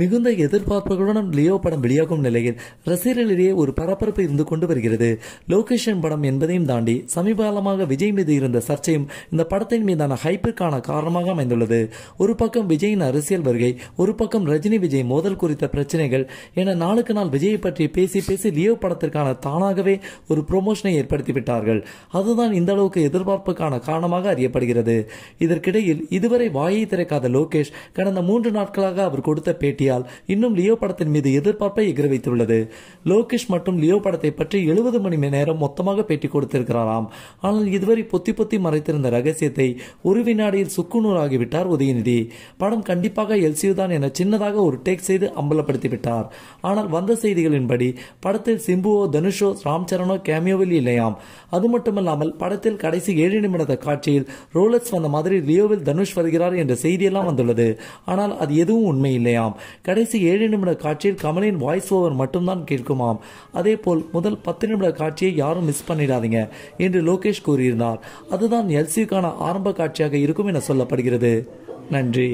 மிகுந்த எதிர்பார்ப்புகளுடன் லியோ படம் வெளியாகும் நிலையில் ரசிகர்களிடையே ஒரு பரபரப்பு இருந்து கொண்டு வருகிறது லோகேஷன் படம் என்பதையும் தாண்டி சமீபகாலமாக விஜய் மீது இருந்த சர்ச்சையும் இந்த படத்தின் மீதான ஹைப்பிற்கான காரணமாக அமைந்துள்ளது ஒரு பக்கம் விஜயின் அரசியல் வருகை ஒரு பக்கம் ரஜினி விஜய் மோதல் குறித்த பிரச்சனைகள் என நாளுக்கு நாள் விஜயை பற்றி பேசி பேசி லியோ படத்திற்கான தானாகவே ஒரு ப்ரொமோஷனை ஏற்படுத்திவிட்டார்கள் அதுதான் இந்த அளவுக்கு எதிர்பார்ப்புக்கான காரணமாக அறியப்படுகிறது இதற்கிடையில் இதுவரை வாயை திறக்காத லோகேஷ் கடந்த மூன்று நாட்களாக அவர் கொடுத்த பேட்டி பேட்டியால் இன்னும் லியோ படத்தின் மீது எதிர்பார்ப்பை எகிர வைத்துள்ளது லோகேஷ் மற்றும் லியோ படத்தை பற்றி எழுபது மணி நேரம் மொத்தமாக பேட்டி கொடுத்திருக்கிறாராம் ஆனால் இதுவரை பொத்தி பொத்தி மறைத்திருந்த ரகசியத்தை ஒரு வினாடியில் சுக்குநூறாகிவிட்டார் உதயநிதி படம் கண்டிப்பாக எல்சியு தான் என சின்னதாக ஒரு டேக் செய்து அம்பலப்படுத்திவிட்டார் ஆனால் வந்த செய்திகளின்படி படத்தில் சிம்புவோ தனுஷோ ராம் சரணோ கேமியோவில் இல்லையாம் அது மட்டுமல்லாமல் படத்தில் கடைசி ஏழு நிமிட காட்சியில் ரோலக்ஸ் வந்த மாதிரி லியோவில் தனுஷ் வருகிறார் என்ற செய்தியெல்லாம் வந்துள்ளது ஆனால் அது எதுவும் உண்மை இல்லையாம் கடைசி ஏழு நிமிட காட்சியில் கமலின் வாய்ஸ் ஓவர் மட்டும்தான் கேட்குமாம் அதே போல் முதல் பத்து நிமிட காட்சியை யாரும் மிஸ் பண்ணிடாதீங்க என்று லோகேஷ் கூறியிருந்தார் அதுதான் எல்சிக்கான ஆரம்ப காட்சியாக இருக்கும் என சொல்லப்படுகிறது நன்றி